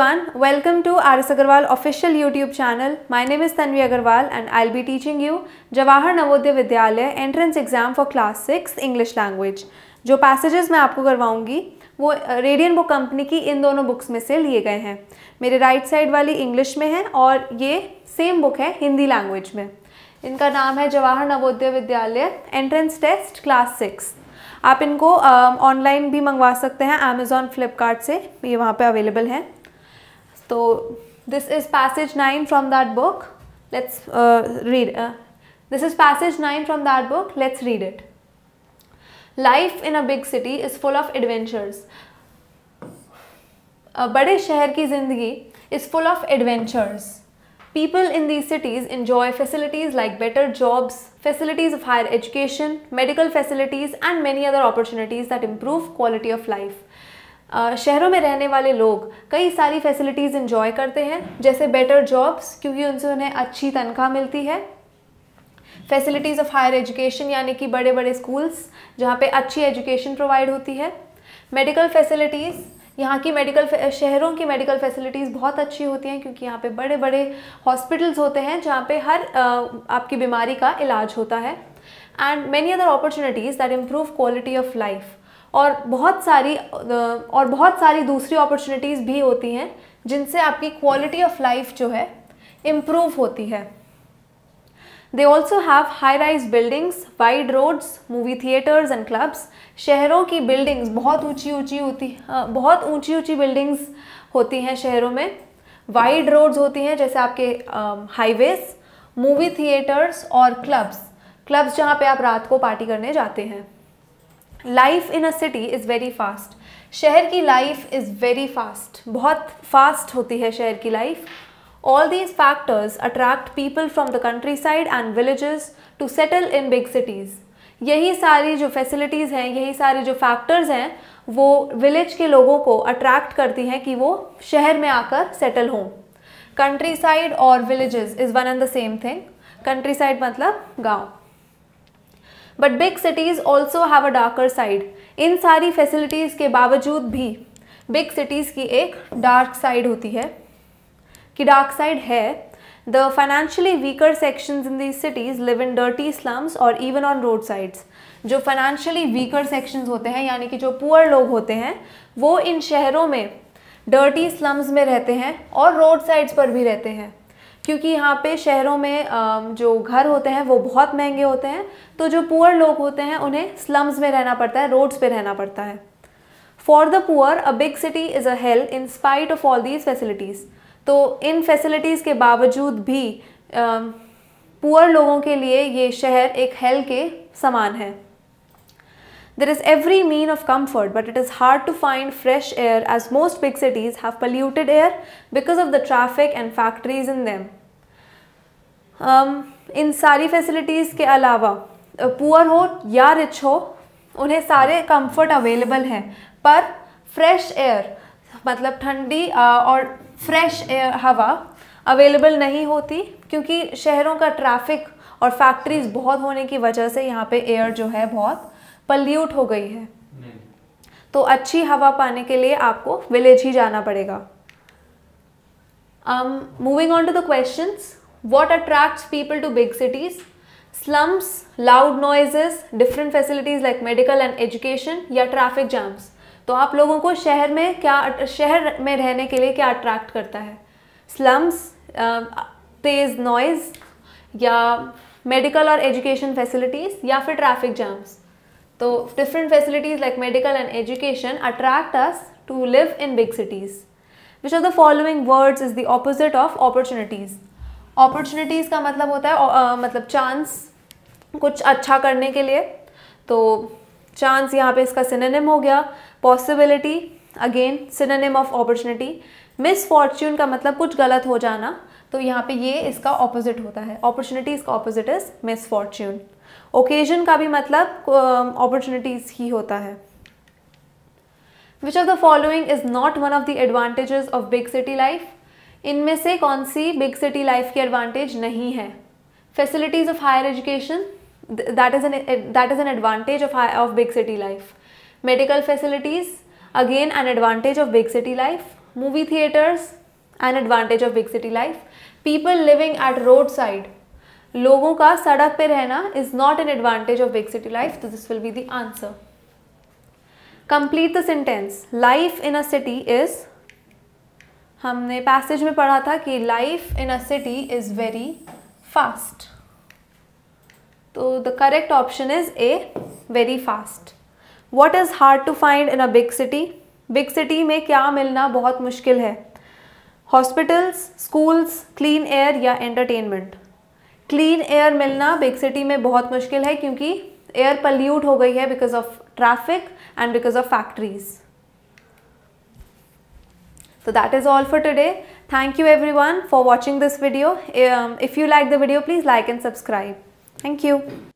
everyone, welcome to RS Agarwal official YouTube channel. My name is Tanvi Agarwal and I'll be teaching you Jawahar Navodaya Vidyalaya entrance exam for class 6 English language. jo passages main aapko karwaungi wo radian book company ki in dono books mein se liye gaye hain mere right side wali english mein hai aur ye same book hai hindi language mein inka naam hai jawahar navodaya vidyalaya entrance test class 6 आप इनको online भी मंगवा सकते हैं Amazon Flipkart से ये वहाँ पे अवेलेबल हैं So this is passage 9 from that book. Let's uh, read. Uh, this is passage 9 from that book. Let's read it. Life in a big city is full of adventures. बड़े शहर की ज़िंदगी is full of adventures. People in these cities enjoy facilities like better jobs, facilities of higher education, medical facilities and many other opportunities that improve quality of life. शहरों में रहने वाले लोग कई सारी फैसिलिटीज़ इन्जॉय करते हैं जैसे बेटर जॉब्स क्योंकि उनसे उन्हें अच्छी तनख्वाह मिलती है फैसिलिटीज़ ऑफ हायर एजुकेशन यानी कि बड़े बड़े स्कूल्स जहाँ पे अच्छी एजुकेशन प्रोवाइड होती है मेडिकल फैसिलिटीज़ यहाँ की मेडिकल शहरों की मेडिकल फैसिलिटीज़ बहुत अच्छी होती हैं क्योंकि यहाँ पे बड़े बड़े हॉस्पिटल्स होते हैं जहाँ पे हर आपकी बीमारी का इलाज होता है and many other opportunities that improve quality of life और बहुत सारी और बहुत सारी दूसरी अपॉर्चुनिटीज़ भी होती हैं जिनसे आपकी क्वालिटी ऑफ लाइफ जो है इम्प्रूव होती है they also have high rise buildings wide roads movie theatres and clubs शहरों की बिल्डिंग्स बहुत ऊंची ऊंची होती बहुत ऊंची ऊंची बिल्डिंग्स होती हैं शहरों में वाइड रोड्स होती हैं जैसे आपके हाईवेज मूवी थिएटर्स और क्लब्स क्लब्स जहाँ पे आप रात को पार्टी करने जाते हैं life in a city is very fast शहर की लाइफ इज़ वेरी फास्ट बहुत फास्ट होती है शहर की life all these factors attract people from the countryside and village to settle in big cities यही सारी जो फैसिलिटीज़ हैं यही सारे जो फैक्टर्स हैं वो विलेज के लोगों को अट्रैक्ट करती हैं कि वो शहर में आकर सेटल हों कंट्री साइड और villages is one and the same thing countryside मतलब गाँव but big cities also have a darker side इन सारी फैसिलिटीज के बावजूद भी बिग सिटीज की एक डार्क साइड होती है कि डार्क साइड है the financially weaker section in these cities live in dirty slums और इवन ऑन रोड साइड्स जो फाइनेंशियली वीकर सेक्शंस होते हैं यानी कि जो पुअर लोग होते हैं वो इन शहरों में डर्टी स्लम्स में रहते हैं और रोड साइड्स पर भी रहते हैं क्योंकि यहाँ पे शहरों में जो घर होते हैं वो बहुत महंगे होते हैं तो जो पुअर लोग होते हैं उन्हें स्लम्स में रहना पड़ता है रोड्स पे रहना पड़ता है for the poor a big city is a hell in spite of all these facilities तो इन फैसिलिटीज़ के बावजूद भी पुअर लोगों के लिए ये शहर एक हेल के समान है There is every mean of comfort, but it is hard to find fresh air as most big cities have polluted air because of the traffic and factories in them. Um, इन सारी facilities के अलावा poor uh, हो या rich हो उन्हें सारे comfort available हैं पर फ्रेश एयर मतलब ठंडी uh, और फ्रेश एयर हवा अवेलेबल नहीं होती क्योंकि शहरों का ट्रैफिक और फैक्ट्रीज बहुत होने की वजह से यहाँ पे एयर जो है बहुत पल्यूट हो गई है तो अच्छी हवा पाने के लिए आपको विलेज ही जाना पड़ेगा moving on to the questions what attracts people to big cities slums loud noises different facilities like medical and education या traffic jams तो आप लोगों को शहर में क्या शहर में रहने के लिए क्या अट्रैक्ट करता है स्लम्स तेज़ नॉइज़ या मेडिकल और एजुकेशन फैसिलिटीज़ या फिर ट्रैफिक जाम्स तो different facilities like medical and education attract us to live in big cities which of the following words is the opposite of opportunities opportunities का मतलब होता है आ, मतलब चांस कुछ अच्छा करने के लिए तो चांस यहाँ पे इसका सिनेनिम हो गया possibility again synonym of opportunity misfortune का मतलब कुछ गलत हो जाना तो यहाँ पे ये इसका ऑपोजिट होता है अपॉर्चुनिटी इसका opposite is misfortune occasion का भी मतलब अपॉर्चुनिटीज़ uh, ही होता है which of the following is not one of the advantages of big city life इनमें से कौन सी बिग सिटी लाइफ की एडवांटेज नहीं है facilities of higher education that is an that is an advantage of of big city life medical facilities again an advantage of big city life movie theatres N advantage of big city life people living at road side लोगों का सड़क पे रहना is not an advantage of big city life तो this will be the answer complete the sentence life in a city is हमने passage में पढ़ा था कि life in a city is very fast तो the correct option is A very fast what is hard to find in a big city big city में क्या मिलना बहुत मुश्किल है हॉस्पिटल्स स्कूल्स क्लीन एयर या एंटरटेनमेंट क्लीन एयर मिलना big city में बहुत मुश्किल है क्योंकि एयर पल्यूट हो गई है because of traffic and because of factories So that is all for today. Thank you everyone for watching this video. Um, if you like the video, please like and subscribe. Thank you.